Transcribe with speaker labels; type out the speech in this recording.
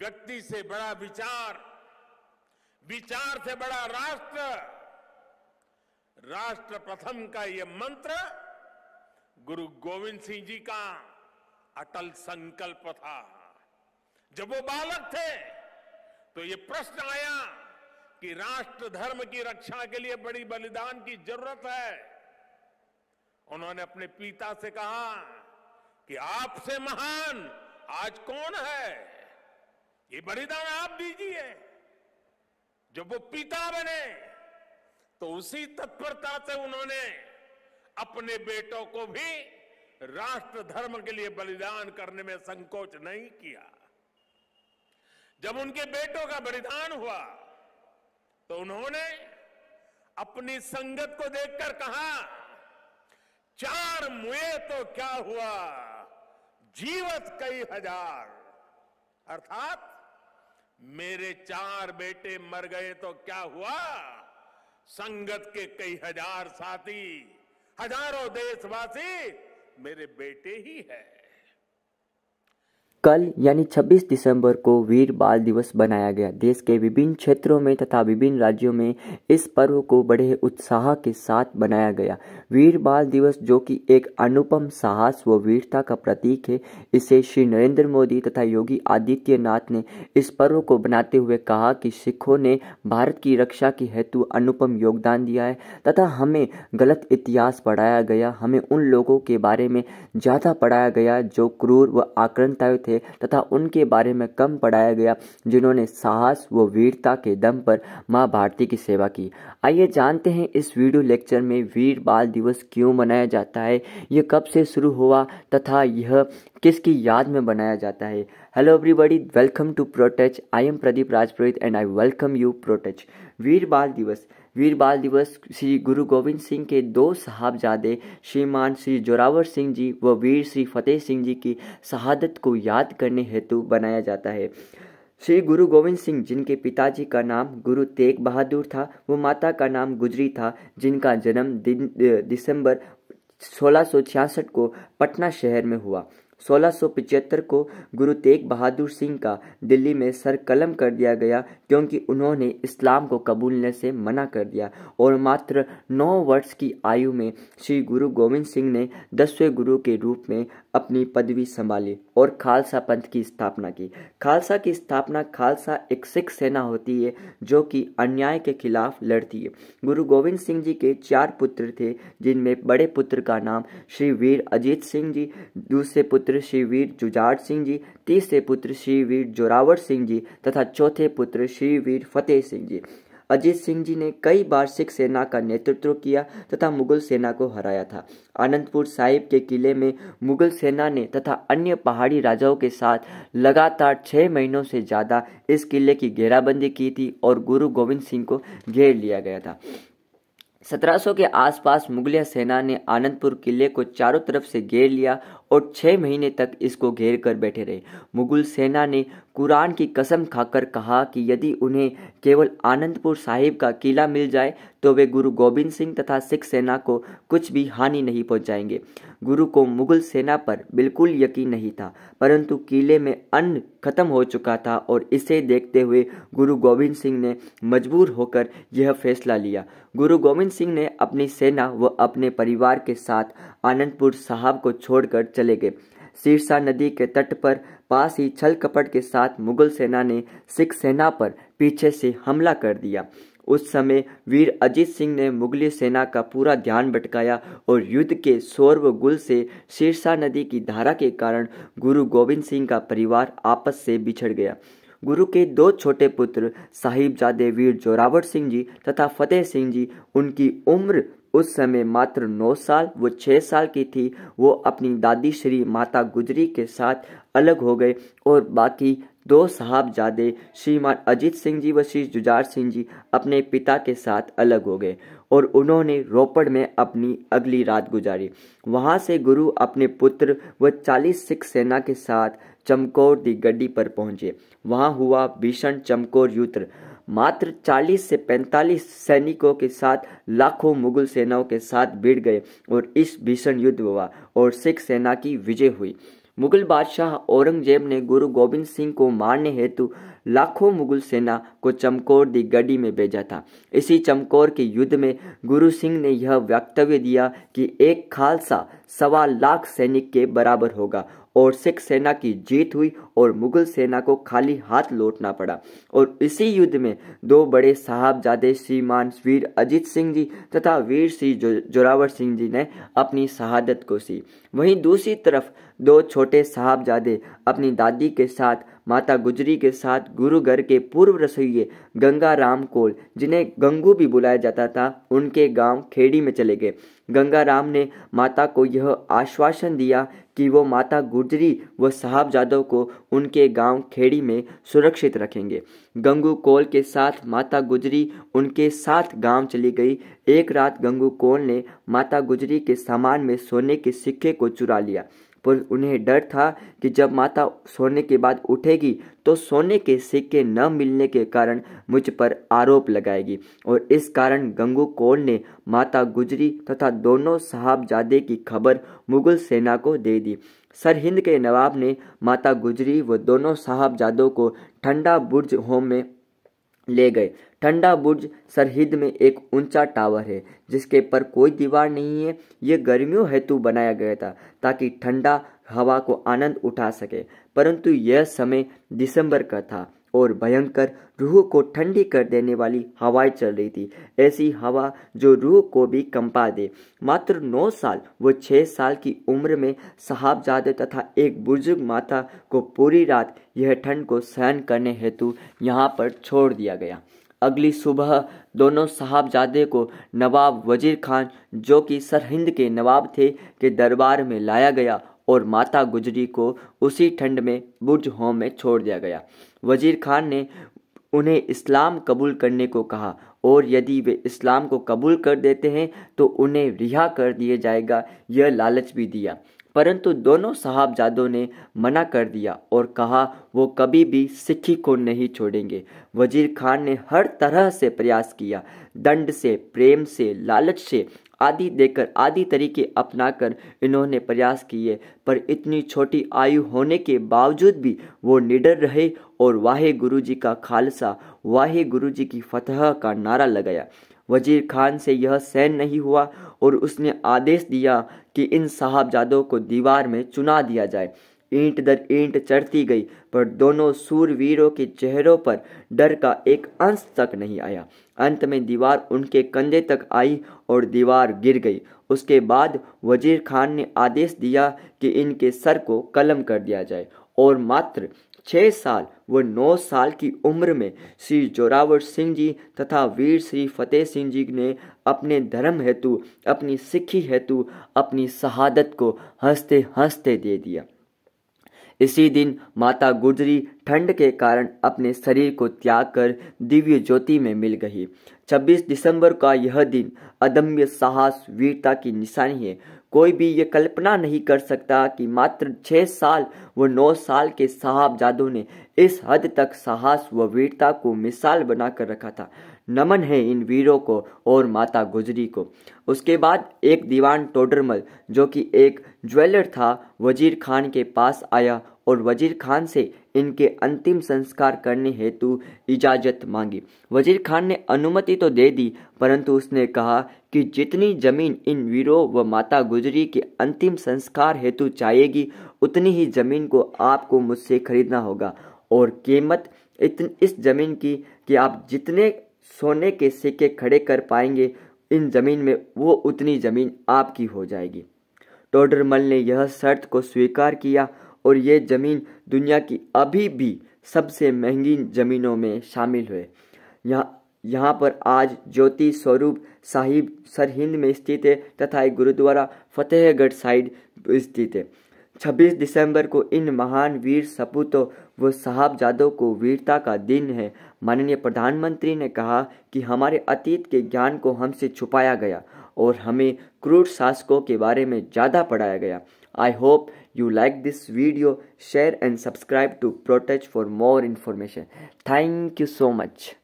Speaker 1: व्यक्ति से बड़ा विचार विचार से बड़ा राष्ट्र राष्ट्र प्रथम का यह मंत्र गुरु गोविंद सिंह जी का अटल संकल्प था जब वो बालक थे तो ये प्रश्न आया कि राष्ट्र धर्म की रक्षा के लिए बड़ी बलिदान की जरूरत है उन्होंने अपने पिता से कहा कि आपसे महान आज कौन है ये बलिदान आप दीजिए जब वो पिता बने तो उसी तत्परता से उन्होंने अपने बेटों को भी राष्ट्र धर्म के लिए बलिदान करने में संकोच नहीं किया जब उनके बेटों का बलिदान हुआ तो उन्होंने अपनी संगत को देखकर कहा चार मुए तो क्या हुआ जीवत कई हजार अर्थात मेरे चार बेटे मर गए तो क्या हुआ संगत के कई हजार साथी हजारों देशवासी मेरे बेटे ही है
Speaker 2: कल यानी 26 दिसंबर को वीर बाल दिवस बनाया गया देश के विभिन्न क्षेत्रों में तथा विभिन्न राज्यों में इस पर्व को बड़े उत्साह के साथ बनाया गया वीर बाल दिवस जो कि एक अनुपम साहस व वीरता का प्रतीक है इसे श्री नरेंद्र मोदी तथा योगी आदित्यनाथ ने इस पर्व को बनाते हुए कहा कि सिखों ने भारत की रक्षा के हेतु अनुपम योगदान दिया है तथा हमें गलत इतिहास पढ़ाया गया हमें उन लोगों के बारे में ज़्यादा पढ़ाया गया जो क्रूर व आक्रंता थे गए तथा उनके बारे में कम पढ़ाया गया जिन्होंने साहस व वीरता के दम पर माँ भारती की सेवा की आइए जानते हैं इस वीडियो लेक्चर में वीर बाल दिवस क्यों मनाया जाता है यह कब से शुरू हुआ तथा यह किसकी याद में बनाया जाता है hello everybody welcome to Protech I am Pradeep Rajpurohit and I welcome you Protech Veer Bal Diwas वीर बाल दिवस श्री गुरु गोविंद सिंह के दो साहबजादे श्रीमान श्री जोरावर सिंह जी व वीर श्री फतेह सिंह जी की शहादत को याद करने हेतु बनाया जाता है श्री गुरु गोविंद सिंह जिनके पिताजी का नाम गुरु तेग बहादुर था वो माता का नाम गुजरी था जिनका जन्म दिन दिसंबर सोलह को पटना शहर में हुआ 1675 को गुरु तेग बहादुर सिंह का दिल्ली में सर कलम कर दिया गया क्योंकि उन्होंने इस्लाम को कबूलने से मना कर दिया और मात्र 9 वर्ष की आयु में श्री गुरु गोविंद सिंह ने दसवें गुरु के रूप में अपनी पदवी संभाली और खालसा पंथ की स्थापना की खालसा की स्थापना खालसा एक सिख सेना होती है जो कि अन्याय के खिलाफ लड़ती है गुरु गोविंद सिंह जी के चार पुत्र थे जिनमें बड़े पुत्र का नाम श्री वीर अजीत सिंह जी दूसरे पुत्र पुत्र श्री वीर जुजाट सिंह जी तीसरे पुत्र श्री वीर जोरावर सिंह जी तथा चौथे पुत्र श्री वीर फतेह सिंह जी अजीत सिंह जी ने कई बार सिख सेना का नेतृत्व किया तथा मुगल सेना को हराया था आनंदपुर साहिब के किले में मुगल सेना ने तथा अन्य पहाड़ी राजाओं के साथ लगातार छः महीनों से ज़्यादा इस किले की घेराबंदी की थी और गुरु गोविंद सिंह को घेर लिया गया था 1700 के आसपास मुगलिया सेना ने आनंदपुर किले को चारों तरफ से घेर लिया और छह महीने तक इसको घेर कर बैठे रहे मुगल सेना ने कुरान की कसम खाकर कहा कि यदि उन्हें केवल आनंदपुर साहिब का किला मिल जाए तो वे गुरु गोविंद सिंह तथा सिख सेना को कुछ भी हानि नहीं पहुंचाएंगे गुरु को मुगल सेना पर बिल्कुल यकीन नहीं था परंतु किले में अन्न खत्म हो चुका था और इसे देखते हुए गुरु गोविंद सिंह ने मजबूर होकर यह फैसला लिया गुरु गोविंद सिंह ने अपनी सेना व अपने परिवार के साथ आनंदपुर साहब को छोड़कर चले गए सिरसा नदी के तट पर पास ही छल कपट के साथ मुगल सेना ने सिख सेना पर पीछे से हमला कर दिया उस समय वीर अजीत सिंह ने मुगली सेना का पूरा ध्यान भटकाया और युद्ध के गुल से शीरसा नदी की धारा के कारण गुरु गोविंद सिंह का परिवार आपस से बिछड़ गया गुरु के दो छोटे पुत्र साहिबजादे वीर जोरावर सिंह जी तथा फतेह सिंह जी उनकी उम्र उस समय मात्र नौ साल व छः साल की थी वो अपनी दादी श्री माता गुजरी के साथ अलग हो गए और बाकी दो साहबजादे श्रीमान अजीत सिंह जी व श्री जुजार सिंह जी अपने पिता के साथ अलग हो गए और उन्होंने रोपड़ में अपनी अगली रात गुजारी वहां से गुरु अपने पुत्र व चालीस सिख सेना के साथ चमकौर दी गड्डी पर पहुंचे वहां हुआ भीषण चमकौर युद्ध मात्र 40 से 45 सैनिकों के साथ लाखों मुगल सेनाओं के साथ भिड़ गए और इस भीषण युद्ध हुआ और सिख सेना की विजय हुई मुगल बादशाह औरंगजेब ने गुरु गोविंद सिंह को मारने हेतु लाखों मुगल सेना को चमकौर दी गड्डी में भेजा था इसी चमकौर के युद्ध में गुरु सिंह ने यह वक्तव्य दिया कि एक खालसा सवा लाख सैनिक के बराबर होगा और सिख सेना की जीत हुई और मुगल सेना को खाली हाथ लौटना पड़ा और इसी युद्ध में दो बड़े साहबजादे श्रीमान वीर अजीत सिंह जी तथा वीर सिंह जोरावर सिंह जी ने अपनी शहादत को सी वहीं दूसरी तरफ दो छोटे साहबजादे अपनी दादी के साथ माता गुजरी के साथ गुरुघर के पूर्व रसोइये गंगा राम कोल जिन्हें गंगू भी बुलाया जाता था उनके गांव खेड़ी में चले गए गंगा राम ने माता को यह आश्वासन दिया कि वो माता गुजरी व साहबजादों को उनके गांव खेड़ी में सुरक्षित रखेंगे गंगू कोल के साथ माता गुजरी उनके साथ गांव चली गई एक रात गंगू कोल ने माता गुजरी के सामान में सोने के सिक्के को चुरा लिया पर उन्हें डर था कि जब माता सोने के बाद उठेगी तो सोने के सिक्के न मिलने के कारण मुझ पर आरोप लगाएगी और इस कारण गंगू कौल ने माता गुजरी तथा दोनों साहबजादे की खबर मुगल सेना को दे दी सर हिंद के नवाब ने माता गुजरी व दोनों साहबजादों को ठंडा बुर्ज होम में ले गए ठंडा बुर्ज सरहिद में एक ऊंचा टावर है जिसके पर कोई दीवार नहीं है ये गर्मियों हेतु बनाया गया था ताकि ठंडा हवा को आनंद उठा सके परंतु यह समय दिसंबर का था और भयंकर रूह को ठंडी कर देने वाली हवाएं चल रही थी ऐसी हवा जो रूह को भी कंपा दे मात्र नौ साल व छः साल की उम्र में साहबजादे तथा एक बुजुर्ग माता को पूरी रात यह ठंड को सहन करने हेतु यहाँ पर छोड़ दिया गया अगली सुबह दोनों साहबजादे को नवाब वजीर खान जो कि सरहिंद के नवाब थे के दरबार में लाया गया और माता गुजरी को उसी ठंड में बुर्ज होम में छोड़ दिया गया वजीर खान ने उन्हें इस्लाम कबूल करने को कहा और यदि वे इस्लाम को कबूल कर देते हैं तो उन्हें रिहा कर दिया जाएगा यह लालच भी दिया परंतु दोनों साहबजादों ने मना कर दिया और कहा वो कभी भी सिक्खी को नहीं छोड़ेंगे वजीर खान ने हर तरह से प्रयास किया दंड से प्रेम से लालच से आदि देकर आदि तरीके अपनाकर इन्होंने प्रयास किए पर इतनी छोटी आयु होने के बावजूद भी वो निडर रहे और वाहे गुरु जी का खालसा वाहे गुरु जी की फतह का नारा लगाया वजीर खान से यह सहन नहीं हुआ और उसने आदेश दिया कि इन साहबजादों को दीवार में चुना दिया जाए ईंट दर ईंट चढ़ती गई पर दोनों सूरवीरों के चेहरों पर डर का एक अंश तक नहीं आया अंत में दीवार उनके कंधे तक आई और दीवार गिर गई उसके बाद वजीर खान ने आदेश दिया कि इनके सर को कलम कर दिया जाए और मात्र छः साल वह नौ साल की उम्र में श्री जोरावर सिंह जी तथा वीर श्री फतेह सिंह जी ने अपने धर्म हेतु अपनी सिखी हेतु अपनी शहादत को हंसते हंसते दे दिया इसी दिन माता गुजरी ठंड के कारण अपने शरीर को त्याग कर दिव्य ज्योति में मिल गई 26 दिसंबर का यह दिन अदम्य साहस वीरता की निशानी है कोई भी ये कल्पना नहीं कर सकता कि मात्र छः साल व नौ साल के साहबजादों ने इस हद तक साहस व वीरता को मिसाल बनाकर रखा था नमन है इन वीरों को और माता गुजरी को उसके बाद एक दीवान टोडरमल जो कि एक ज्वेलर था वजीर खान के पास आया और वजीर खान से इनके अंतिम संस्कार करने हेतु इजाजत मांगी वजीर खान ने अनुमति तो दे दी परंतु उसने कहा कि जितनी जमीन इन वीरों व माता गुजरी के अंतिम संस्कार हेतु चाहेगी उतनी ही जमीन को आपको मुझसे खरीदना होगा और कीमत इतन, इस जमीन की कि आप जितने सोने के सिक्के खड़े कर पाएंगे इन जमीन में वो उतनी जमीन आपकी हो जाएगी टोडरमल ने यह शर्त को स्वीकार किया और ये ज़मीन दुनिया की अभी भी सबसे महंगी ज़मीनों में शामिल हुए यहाँ यहाँ पर आज ज्योति स्वरूप साहिब सरहिंद में स्थित है तथा एक गुरुद्वारा फतेहगढ़ साइड स्थित है 26 दिसंबर को इन महान वीर सपूतों व साहबजादों को वीरता का दिन है माननीय प्रधानमंत्री ने कहा कि हमारे अतीत के ज्ञान को हमसे छुपाया गया और हमें क्रूर शासकों के बारे में ज़्यादा पढ़ाया गया I hope you like this video, share and subscribe to Protech for more information. Thank you so much.